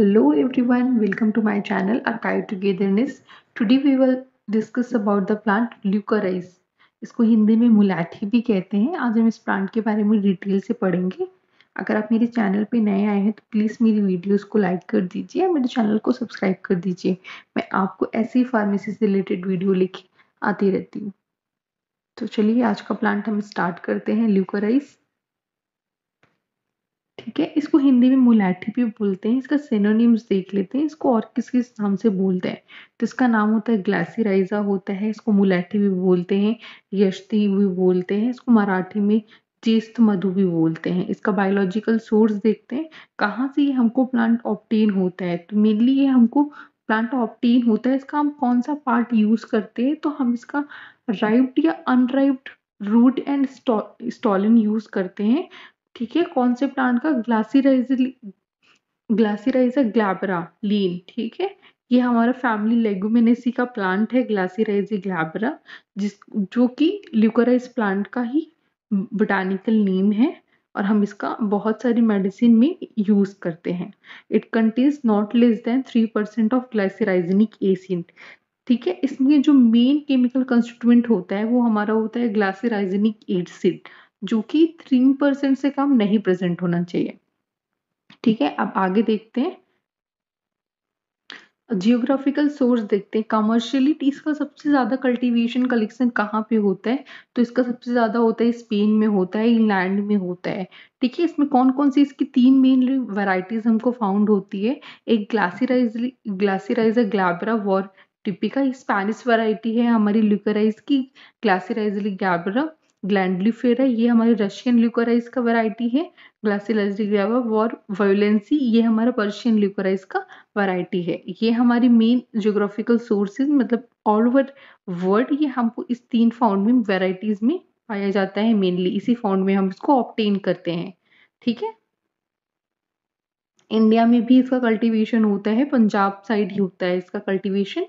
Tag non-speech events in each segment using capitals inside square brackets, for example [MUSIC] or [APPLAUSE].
hello everyone welcome to my channel archive togetherness today we will discuss about the plant leucarice इसको हिंदी में मुलाठी भी कहते हैं आज हम इस प्लांट के बारे में डिटेल से पढ़ेंगे अगर आप मेरे चैनल पे नए आए हैं तो प्लीज़ मेरी वीडियोस को लाइक कर दीजिए मेरे चैनल को सब्सक्राइब कर दीजिए मैं आपको ऐसे ही फार्मेसी से रिलेटेड वीडियो लेके आती रहती हूँ तो चलिए आज का प्लांट हम स्टार्ट करते हैं ल्यूकोराइस ठीक है इसको हिंदी में मुलाठी भी बोलते हैं इसका सिनोनिम्स देख लेते हैं इसको और किस किस नाम से बोलते हैं तो इसका नाम होता है ग्लासीराइजा होता है इसको मुलाठी भी बोलते हैं यशती भी बोलते हैं इसको मराठी में चेस्त मधु भी बोलते हैं इसका बायोलॉजिकल सोर्स देखते हैं कहाँ से ये हमको प्लांट ऑप्टेन होता है तो मेनली ये हमको प्लांट ऑप्टेन होता है इसका हम कौन सा पार्ट यूज़ करते हैं तो हम इसका राइप्ड या unripe root and stolon use करते हैं ठीक है कौन से प्लांट का ग्लासीराइज ग्लासी ग्लैबरा लीन ठीक है ये हमारा फैमिली लेगुमेनेसी का प्लांट है ग्लासीराइजी ग्लैबरा जिस जो कि ल्यूकोराइज प्लांट का ही बोटानिकल नीम है और हम इसका बहुत सारी मेडिसिन में यूज़ करते हैं it contains not less than three percent of glycyrrhizinic acid ठीक है इसमें जो मेन केमिकल कंस्टिट्यूएंट होता है वो हमारा होता है ग्लाइसराइजनिक एसिड जो कि थ्री परसेंट से कम नहीं प्रेजेंट होना चाहिए ठीक है अब आगे देखते हैं जियोग्राफिकल सोर्स देखते हैं कमर्शियली तो इसका सबसे ज़्यादा कल्टीवेशन कलेक्शन कहाँ पे होता है तो इसका सबसे ज़्यादा होता है स्पेन में होता है इंग्लैंड में होता है ठीक है इसमें कौन कौन सी इसकी तीन मेन वैरायटीज हमको फाउंड होती है एक glycyrrhiza glycyrrhiza glabra var typica Spanish variety है हमारी लुकराइज की ग्लासीराइजली गैबरा ग्लैंडलीफेरा ये हमारे रशियन ल्यूकोराइज का वैरायटी है ग्लासिलजरियावा वॉर वायोलेंसी ये हमारा पर्शियन ल्यूकोराइज का वैरायटी है ये हमारी मेन जियोग्राफिकल सोर्सेज मतलब ऑल ओवर वर्ल्ड ये हमको इस तीन फाउंड में वेराइटीज में पाया जाता है मेनली इसी फाउंड में हम इसको ऑप्टेन करते हैं ठीक है इंडिया में भी इसका कल्टिवेशन होता है पंजाब साइड ही होता है इसका कल्टिवेशन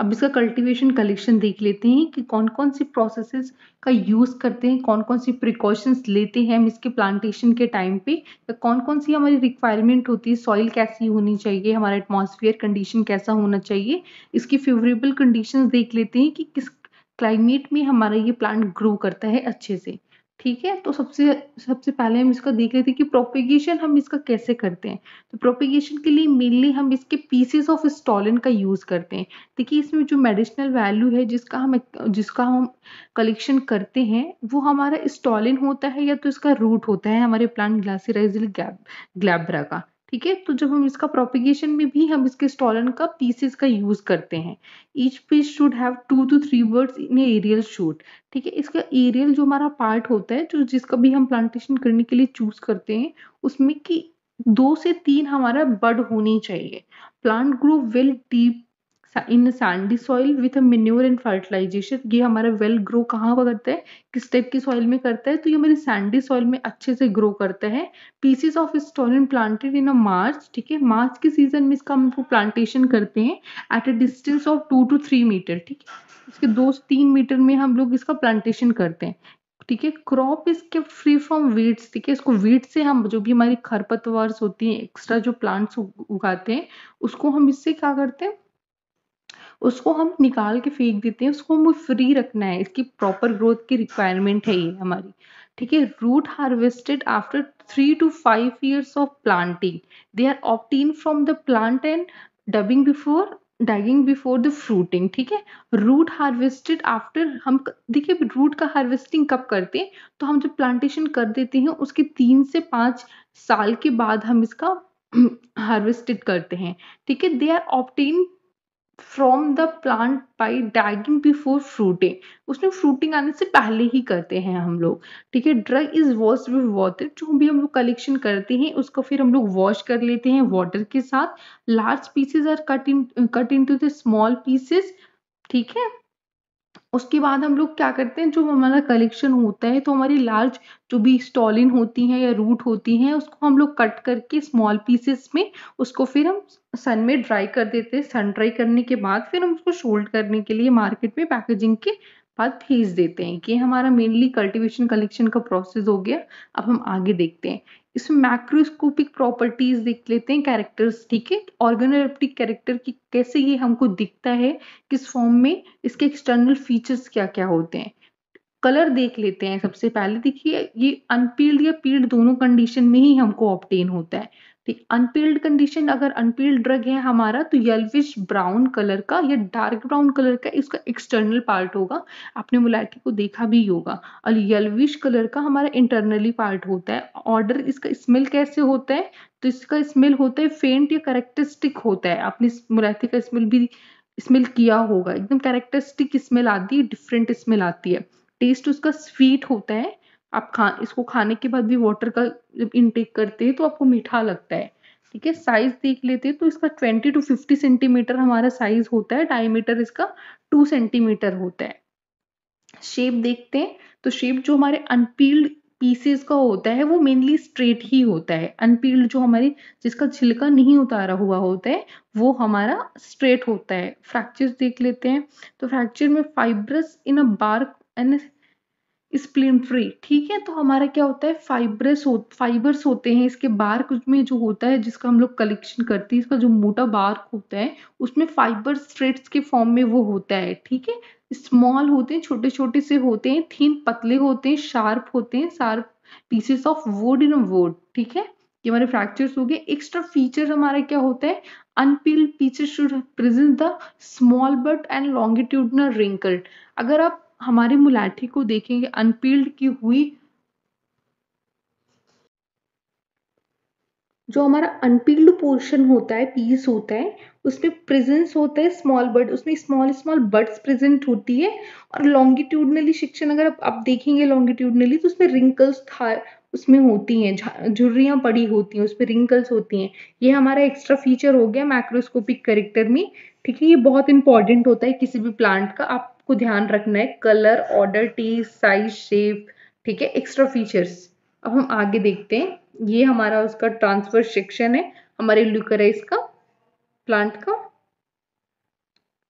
अब इसका कल्टीवेशन कलेक्शन देख लेते हैं कि कौन कौन सी प्रोसेसेस का यूज़ करते हैं कौन कौन सी प्रिकॉशंस लेते हैं हम इसके प्लांटेशन के टाइम पे या कौन कौन सी हमारी रिक्वायरमेंट होती है सॉइल कैसी होनी चाहिए हमारा एटमोसफियर कंडीशन कैसा होना चाहिए इसकी फेवरेबल कंडीशन देख लेते हैं कि किस क्लाइमेट में हमारा ये प्लांट ग्रो करता है अच्छे से ठीक है तो सबसे सबसे पहले हम इसका देख रहे थे कि प्रोपिगेशन हम इसका कैसे करते हैं तो प्रोपिगेशन के लिए मेनली हम इसके पीसेस ऑफ स्टॉलिन का यूज़ करते हैं देखिए इसमें जो मेडिसिनल वैल्यू है जिसका हम जिसका हम कलेक्शन करते हैं वो हमारा स्टॉलिन होता है या तो इसका रूट होता है हमारे प्लांट ग्लासीराइज ग्लैब्रा का ठीक है तो जब हम इसका प्रोपिगेशन में भी हम इसके स्टॉलन का पीसेस का यूज करते हैं each piece should have two to three buds in aerial shoot ठीक है इसका एरियल जो हमारा पार्ट होता है जो जिसका भी हम प्लांटेशन करने के लिए चूज करते हैं उसमें कि दो से तीन हमारा बड होनी चाहिए plant grow will deep in sandy soil with manure and fertilization ये हमारा वेल ग्रो कहाँ पर करता है किस टाइप की सॉइल में करता है तो ये हमारे सैंडी सॉइल में अच्छे से ग्रो करता है pieces of stolon planted in a March ठीक है मार्च के सीजन में इसका हमको प्लांटेशन करते हैं at a distance of two to three metre ठीक है इसके दो तीन मीटर में हम लोग इसका प्लांटेशन करते हैं ठीक है क्रॉप इज के फ्री फ्रॉम वीड्स ठीक है इसको वीड से हम जो भी हमारी खरपतवार होती हैं एक्स्ट्रा जो प्लांट्स उगाते हैं उसको हम इससे क्या करते हैं उसको हम निकाल के फेंक देते हैं उसको हमें फ्री रखना है इसकी प्रॉपर ग्रोथ की रिक्वायरमेंट है ये हमारी ठीक है root harvested after three to five years of planting they are obtained from the plant and dubbing before digging before the fruiting ठीक है रूट हार्वेस्टेड आफ्टर हम देखिए रूट का हार्वेस्टिंग कब करते हैं तो हम जब प्लांटेशन कर देते हैं उसके तीन से पाँच साल के बाद हम इसका हार्वेस्टेड [CLEARS THROAT] करते हैं ठीक है they are obtained from the plant by dragging before fruiting उसमें फ्रूटिंग आने से पहले ही करते हैं हम लोग ठीक है drug is wash with water जो भी हम लोग कलेक्शन करते हैं उसको फिर हम लोग वॉश कर लेते हैं वॉटर के साथ large pieces are cut in cut into the small pieces ठीक है उसके बाद हम लोग क्या करते हैं जो हमारा कलेक्शन होता है तो हमारी लार्ज जो भी स्टॉलिन होती हैं या रूट होती हैं उसको हम लोग कट करके स्मॉल पीसेस में उसको फिर हम सन में ड्राई कर देते हैं सन ड्राई करने के बाद फिर हम उसको शोल्ड करने के लिए मार्केट में पैकेजिंग के बाद भेज देते हैं कि हमारा मेनली कल्टिवेशन कलेक्शन का प्रोसेस हो गया अब हम आगे देखते हैं इसमें मैक्रोस्कोपिक प्रॉपर्टीज देख लेते हैं कैरेक्टर्स ठीक है ऑर्गेनोलेप्टिक कैरेक्टर की कैसे ये हमको दिखता है किस फॉर्म में इसके एक्सटर्नल फीचर्स क्या क्या होते हैं कलर देख लेते हैं सबसे पहले देखिए ये अनपील्ड या पील्ड दोनों कंडीशन में ही हमको ऑप्टेन होता है तो अनपील्ड कंडीशन अगर अनपील्ड ड्रग है हमारा तो येलविश ब्राउन कलर का या डार्क ब्राउन कलर का इसका एक्सटर्नल पार्ट होगा आपने मुलाटी को देखा भी होगा और येलविश कलर का हमारा इंटरनली पार्ट होता है ऑर्डर इसका स्मेल कैसे होता है तो इसका स्मेल होता है फेंट या करेक्टरिस्टिक होता है आपने मुलाटी का स्मेल भी स्मेल किया होगा एकदम कैरेक्टरिस्टिक स्मेल आती है डिफरेंट स्मेल आती है टेस्ट उसका स्वीट होता है आप खा इसको खाने के बाद भी वाटर का जब इनटेक करते हैं तो आपको मीठा लगता है ठीक है साइज देख लेते हैं तो इसका 20 टू 50 सेंटीमीटर हमारा साइज होता है डायमीटर इसका 2 सेंटीमीटर होता है शेप देखते हैं तो शेप जो हमारे अनपील्ड पीसेस का होता है वो मेनली स्ट्रेट ही होता है अनपील्ड जो हमारे जिसका छिलका नहीं उतारा हुआ होता है वो हमारा स्ट्रेट होता है फ्रैक्चर देख लेते हैं तो फ्रैक्चर में fibrous in a bark and splinter free ठीक है तो हमारा क्या होता है फाइब्रस हो फाइबर्स होते हैं इसके बार्क में जो होता है जिसका हम लोग कलेक्शन करते हैं इसका जो मोटा बार्क होता है उसमें फाइबर स्ट्रेट्स के फॉर्म में वो होता है ठीक है स्मॉल होते हैं छोटे छोटे से होते हैं थीन पतले होते हैं शार्प होते हैं sharp pieces of wood in wood ठीक है ये हमारे फ्रैक्चर्स हो गए एक्स्ट्रा फीचर हमारा क्या होता है unpeel feature should present the small bud and longitudinal wrinkle अगर आप हमारे मुलाठी को देखेंगे अनपील्ड की हुई जो हमारा अनपील्ड पोर्शन होता है पीस होता है उसमें प्रेजेंस होता है स्मॉल बर्ड उसमें स्मॉल स्मॉल बर्ड्स प्रेजेंट होती है और लॉन्गिट्यूडनली शिक्षण अगर आप देखेंगे लॉन्गिट्यूडनली तो उसमें रिंकल्स था उसमें होती हैं झुर्रियाँ पड़ी होती हैं उसमें रिंकल्स होती हैं ये हमारा एक्स्ट्रा फीचर हो गया मैक्रोस्कोपिक करेक्टर में ठीक है ये बहुत इंपॉर्टेंट होता है किसी भी प्लांट का आप आपको ध्यान रखना है कलर ऑर्डर टी साइज शेप ठीक है एक्स्ट्रा फीचर्स अब हम आगे देखते हैं ये हमारा उसका ट्रांसफर सेक्शन है हमारे ल्यूकराइज का प्लांट का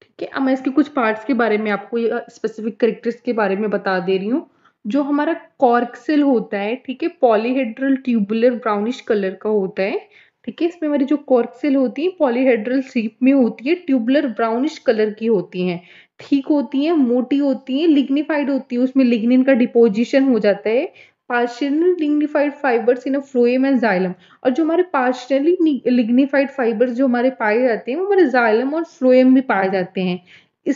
ठीक है अब मैं इसके कुछ पार्ट्स के बारे में आपको स्पेसिफिक करेक्टर्स के बारे में बता दे रही हूँ जो हमारा कॉर्कसेल होता है ठीक है पॉलीहेड्रल ट्यूबुलर ब्राउनिश कलर का होता है ठीक है इसमें हमारी जो कॉर्क सेल होती है पॉलीहेड्रल सीप में होती है ट्यूबलर ब्राउनिश कलर की होती हैं ठीक होती हैं मोटी होती हैं लिग्निफाइड होती है उसमें लिग्निन का डिपोजिशन हो जाता है partially lignified fibres in phloem and xylem और जो हमारे पार्शियली लिग्निफाइड फाइबर्स जो हमारे पाए जाते हैं वो हमारे जाइलम और फ्लोएम में पाए जाते हैं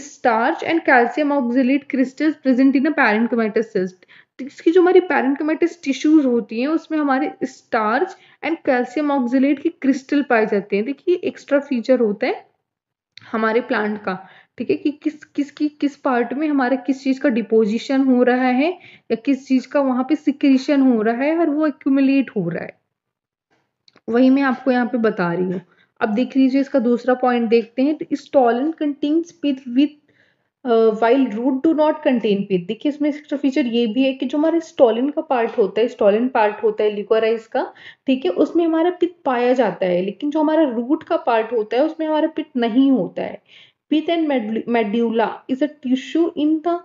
starch and calcium oxalate crystals present in in a parenchymatous cyst इसकी जो हमारी पैरेंकमेटिस टिश्यूज होती हैं उसमें हमारे स्टार्च एंड कैल्शियम ऑक्सिलेट के क्रिस्टल पाए जाते हैं देखिए एक्स्ट्रा फीचर होता है हमारे प्लांट का ठीक है कि किस किसकी किस पार्ट में हमारे किस चीज़ का डिपोजिशन हो रहा है या किस चीज़ का वहाँ पे सिक्रीशन हो रहा है और वो एक्यूमुलेट हो रहा है वही मैं आपको यहाँ पे बता रही हूँ अब देख लीजिए इसका दूसरा पॉइंट देखते हैं तो stolon contains pith with while root do not contain pith देखिए इसमें एक्स्ट्रा फीचर ये भी है कि जो हमारे स्टॉलिन का पार्ट होता है स्टॉलिन पार्ट होता है लिक्वराइज का ठीक है उसमें हमारा पिथ पाया जाता है लेकिन जो हमारा रूट का पार्ट होता है उसमें हमारा पिथ नहीं होता है pith and medulla is a tissue in the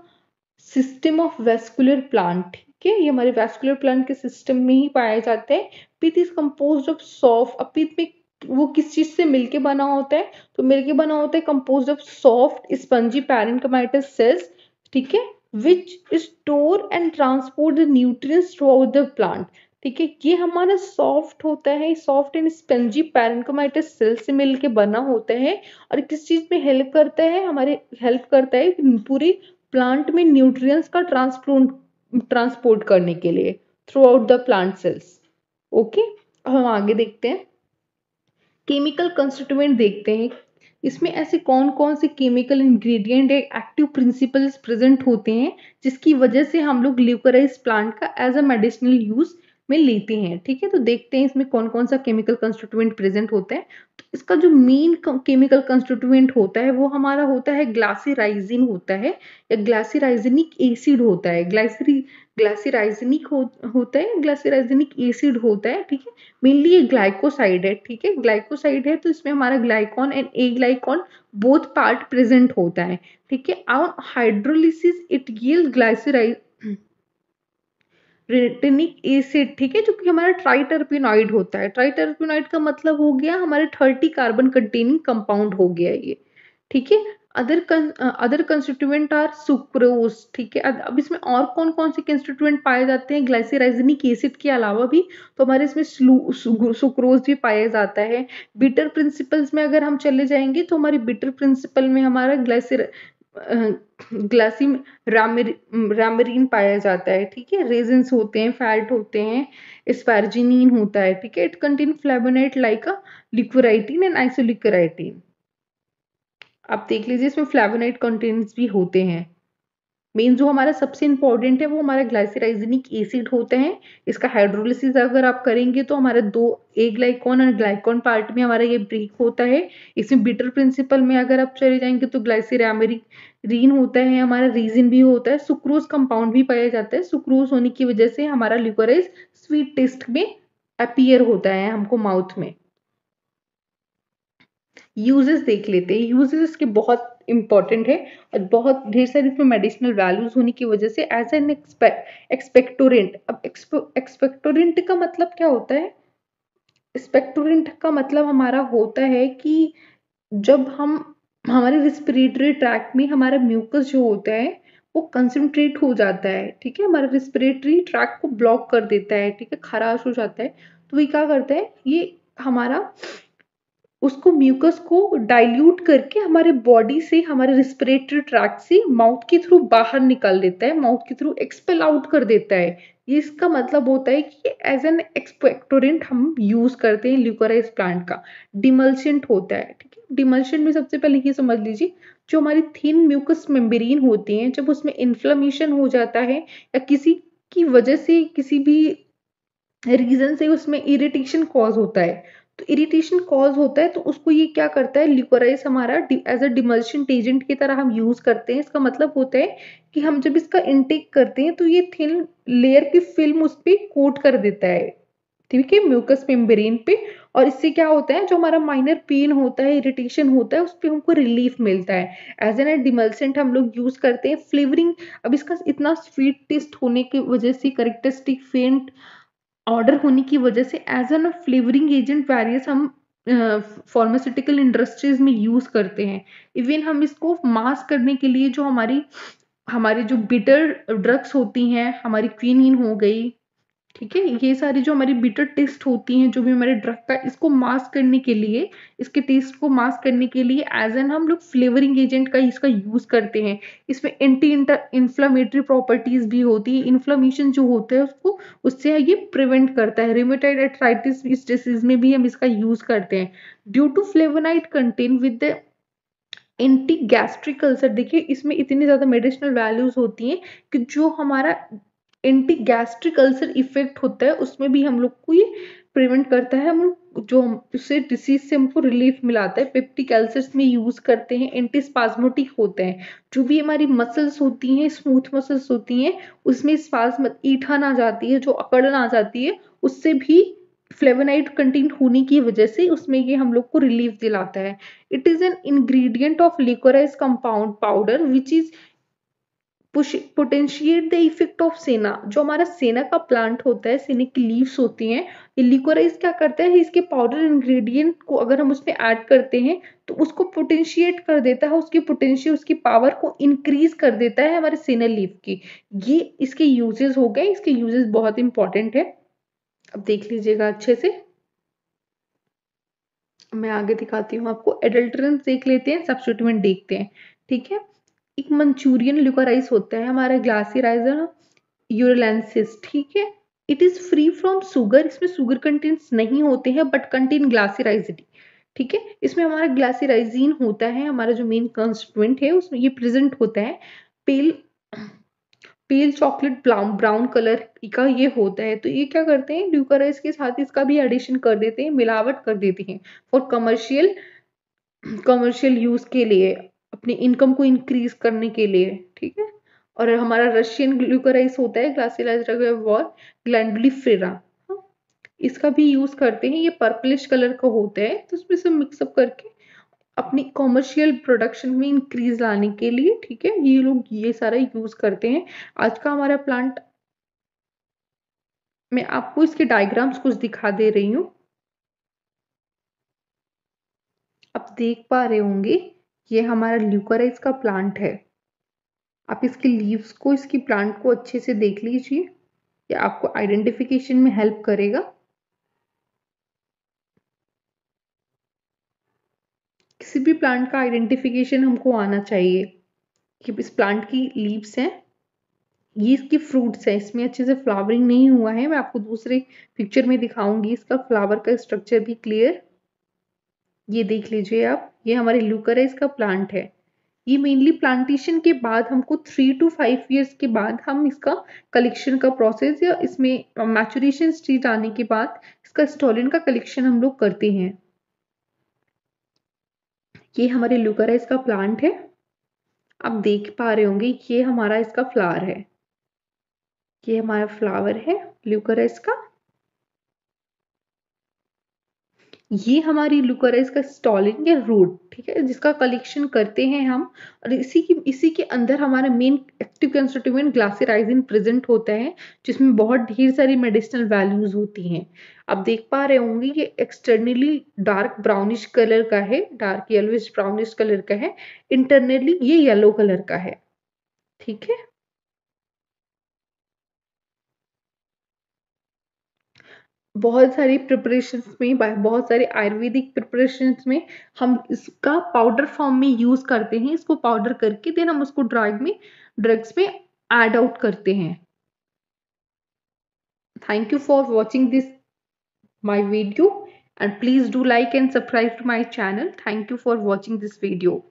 system of vascular plant ठीक है ये हमारे वेस्कुलर प्लांट के सिस्टम में ही पाया जाता है pith is compose of soft pith में वो किस चीज़ से मिलके बना होता है तो मिलके बना होता है compose of soft spongy parenchymatous cells ठीक है which store and transport the nutrients throughout the plant ठीक है ये हमारा सॉफ्ट होता है soft and spongy parenchymatous cells से मिलके बना होता है और किस चीज़ में हेल्प करता है हमारे हेल्प करता है पूरे प्लांट में न्यूट्रिएंट्स का ट्रांसपोर्ट ट्रांसपोर्ट करने के लिए throughout the plant cells okay अब हम आगे देखते हैं केमिकल कंस्टिट्यूएंट देखते हैं इसमें ऐसे कौन कौन से केमिकल इंग्रेडिएंट या एक्टिव प्रिंसिपल्स प्रेजेंट होते हैं जिसकी वजह से हम लोग ल्यूकराइज प्लांट का एज अ मेडिसिनल यूज में लेते हैं ठीक है तो देखते हैं इसमें कौन कौन सा केमिकल कंस्टिट्यूएंट प्रेजेंट होते हैं तो इसका जो मेन केमिकल कंस्टिट्यूएंट होता है वो हमारा होता है ग्लासीराइजिन होता है या ग्लासीराइजिनिक एसिड होता है ग्लाइसरी ग्लासिराइजनिक हो, होता है ग्लासिराइजनिक एसिड होता है ठीक है मेनली ये ग्लाइकोसाइड है ठीक है ग्लाइकोसाइड है तो इसमें हमारा glycone and aglycone both part present होता है ठीक है और हाइड्रोलिसिस इट गिल ग्लाइसराइज रेटेनिक एसिड ठीक है जो कि हमारा ट्राइटरपिनॉइड होता है ट्राइटरपिनॉइड का मतलब हो गया हमारे थर्टी कार्बन कंटेनिंग कंपाउंड हो गया ये ठीक है other other constituent are sucrose ठीक है अब इसमें और कौन कौन से कंस्टिट्यूएंट पाए जाते हैं ग्लाइसिराइजनिक एसिड के अलावा भी तो हमारे इसमें सुक्रोज भी पाया जाता है बिटर प्रिंसिपल्स में अगर हम चले जाएंगे तो हमारे बिटर प्रिंसिपल में हमारा ग्लाइसिर ग्लासिम रामरीन पाया जाता है ठीक है रेजेंस होते हैं फैट होते हैं स्पार्जिनिन होता है ठीक है it contain flavonoid like a liquiritin and isoliquiritin आप देख लीजिए इसमें फ्लेवोनाइड कंटेंट्स भी होते हैं मेन जो हमारा सबसे इंपॉर्टेंट है वो हमारा ग्लाइसराइजनिक एसिड होते हैं इसका हाइड्रोलिसिस अगर आप करेंगे तो हमारा दो ए ग्लाइकॉन और ग्लाइकॉन पार्ट में हमारा ये ब्रेक होता है इसमें बिटर प्रिंसिपल में अगर आप चले जाएंगे तो ग्लाइसिरामेरिक रीन होता है हमारा रीजन भी होता है सुक्रोज कंपाउंड भी पाया जाता है सुक्रोज होने की वजह से हमारा लिकोराइज स्वीट टेस्ट में अपियर होता है हमको माउथ में यूजेस देख लेते हैं यूजेस इसके बहुत इंपॉर्टेंट है और बहुत ढेर सारी इसमें मेडिसिनल वैल्यूज होने की वजह से एज एन एक्सपेक्ट एक्सपेक्टोरेंट अब एक्सपेक्टोरेंट का मतलब क्या होता है एक्सपेक्टोरेंट का मतलब हमारा होता है कि जब हम हमारे रिस्पिरेटरी ट्रैक में हमारा म्यूकस जो होता है वो कंसनट्रेट हो जाता है ठीक है हमारा रिस्पिरेटरी ट्रैक को ब्लॉक कर देता है ठीक है खराश हो जाता है तो ये क्या करता है ये हमारा उसको म्यूकस को डाइल्यूट करके हमारे बॉडी से हमारे रिस्पिरेटरी ट्रैक से माउथ के थ्रू बाहर निकाल देता है माउथ के थ्रू एक्सपेल आउट कर देता है ये इसका मतलब होता है कि एज एन एक्सपेक्टोरेंट हम यूज करते हैं ल्यूकोराइज प्लांट का डिमल्शेंट होता है ठीक है डिमल्शेंट में सबसे पहले ये समझ लीजिए जो हमारी थिन म्यूकस मेम्ब्रेन होती है जब उसमें इन्फ्लमेशन हो जाता है या किसी की वजह से किसी भी रीजन से उसमें इरिटेशन कॉज होता है तो इरिटेशन कॉज होता है तो उसको ये क्या करता है ल्यूकोराइज हमारा एज अ डिमल्शन एजेंट की तरह हम यूज़ करते हैं इसका मतलब होता है कि हम जब इसका इंटेक करते हैं तो ये थिन लेयर की फिल्म उस पर कोट कर देता है ठीक है म्यूकस मेम्ब्रेन पे और इससे क्या होता है जो हमारा माइनर पेन होता है इरिटेशन होता है उस पर हमको रिलीफ मिलता है एज एन डिमल्सेंट हम लोग यूज करते हैं फ्लेवरिंग अब इसका इतना स्वीट टेस्ट होने की वजह से करेक्टरिस्टिक फेंट ऑर्डर होने की वजह से as an flavouring agent various हम फार्मास्यूटिकल uh, इंडस्ट्रीज में यूज़ करते हैं इवन हम इसको मास्क करने के लिए जो हमारी हमारे जो बिटर ड्रग्स होती हैं हमारी क्वीनिन हो गई ठीक है ये सारी जो हमारी बिटर टेस्ट होती हैं जो भी हमारे ड्रग का इसको मास्क करने के लिए इसके टेस्ट को मास्क करने के लिए एज एन हम लोग फ्लेवरिंग एजेंट का इसका यूज़ करते हैं इसमें एंटी इन्फ्लामेटरी प्रॉपर्टीज़ भी होती है इन्फ्लामेशन जो होता है उसको उससे ये प्रिवेंट करता है रिमोटाइड एथराइटिस इस डिसीज में भी हम इसका यूज़ करते हैं due to flavonoid content with the anti gastric ulcer देखिए इसमें इतनी ज़्यादा मेडिसिनल वैल्यूज़ होती हैं कि जो हमारा एंटी गैस्ट्रिक अल्सर इफेक्ट होता है उसमें भी हम लोग को ये प्रिवेंट करता है हम लोग जो हम उससे डिसीज से हमको रिलीफ मिलाता है पेप्टिक अल्सर्स में यूज़ करते हैं एंटी स्पाजमोटिक होते हैं जो भी हमारी मसल्स होती हैं स्मूथ मसल्स होती हैं उसमें स्पाजम ईठन आ जाती है जो अकड़न आ जाती है उससे भी फ्लेवनाइड कंटेंट होने की वजह से उसमें ये हम लोग को रिलीफ दिलाता है it is an ingredient of liquorice compound powder which is potentiate the effect of senna जो हमारा सेना का प्लांट होता है सेने की लीव्स होती हैं ये लिकोराइज क्या करता है इसके पाउडर इंग्रेडिएंट को अगर हम उसमें ऐड करते हैं तो उसको पोटेंशिएट कर देता है उसकी पोटेंशियल उसकी पावर को इंक्रीज कर देता है हमारे सेना लीव की ये इसके यूजेस हो गए इसके यूजेस बहुत इंपॉर्टेंट है अब देख लीजिएगा अच्छे से मैं आगे दिखाती हूँ आपको एडल्ट्रेंस देख लेते हैं सब्सिट्यूमेंट देखते हैं ठीक है एक मंचूरियन ल्यूकोराइस होता है हमारा ग्लासी राइस है ना यूरलैंसिस ठीक है it is free from sugar इसमें सुगर कंटेंट्स नहीं होते हैं बट कंटेन ग्लासीराइजिडी ठीक है इसमें हमारा ग्लासीराइजीन होता है हमारा जो मेन कंस्टिट्यूंट है उसमें ये प्रेजेंट होता है pale pale chocolate brown brown colour का ये होता है तो ये क्या करते हैं ल्यूकोराइस के साथ इसका भी एडिशन कर देते हैं मिलावट कर देते हैं फॉर कमर्शियल कमर्शियल यूज के लिए अपनी इनकम को इंक्रीज करने के लिए ठीक है और हमारा रशियन ग्लूकोराइस होता है ग्लासिलाजरा वॉर ग्लैंडली फ्रेरा इसका भी यूज करते हैं ये पर्पलिश कलर का होता है तो उसमें से मिक्सअप करके अपनी कॉमर्शियल प्रोडक्शन में इंक्रीज लाने के लिए ठीक है ये लोग ये सारा यूज करते हैं आज का हमारा प्लांट मैं आपको इसके डायग्राम्स कुछ दिखा दे रही हूँ आप देख पा रहे होंगे ये हमारा ल्यूकराइज का प्लांट है आप इसके लीव्स को इसकी प्लांट को अच्छे से देख लीजिए ये आपको आइडेंटिफिकेशन में हेल्प करेगा किसी भी प्लांट का आइडेंटिफिकेशन हमको आना चाहिए कि इस प्लांट की लीव्स हैं ये इसकी फ्रूट्स है इसमें अच्छे से फ्लावरिंग नहीं हुआ है मैं आपको दूसरे पिक्चर में दिखाऊंगी इसका फ्लावर का स्ट्रक्चर भी क्लियर ये देख लीजिए आप ये हमारे लुकरेस का प्लांट है ये मेनली प्लांटेशन के बाद हमको थ्री टू फाइव ईयर्स के बाद हम इसका कलेक्शन का प्रोसेस या इसमें मैचुरेशन स्टेज आने के बाद इसका स्टॉलिन का कलेक्शन हम लोग करते हैं ये हमारे लुकराइज का प्लांट है आप देख पा रहे होंगे ये हमारा इसका फ्लावर है ये हमारा फ्लावर है ल्यूकरस का ये हमारी है इसका स्टॉलिंग या रूट ठीक है जिसका कलेक्शन करते हैं हम और इसी की इसी के अंदर हमारा main active constituent glycyrrhizin present होता है जिसमें बहुत ढेर सारी मेडिसिनल वैल्यूज होती हैं आप देख पा रहे होंगे ये एक्सटर्नली डार्क ब्राउनिश कलर का है डार्क येलोइ ब्राउनिश कलर का है इंटरनली ये येलो कलर का है ठीक है बहुत सारी प्रिपरेशन में बहुत सारे आयुर्वेदिक प्रिपरेशन में हम इसका पाउडर फॉर्म में यूज करते हैं इसको पाउडर करके देन हम उसको ड्रग में ड्रग्स में एड आउट करते हैं thank you for watching this my video and please do like and subscribe to my channel thank you for watching this video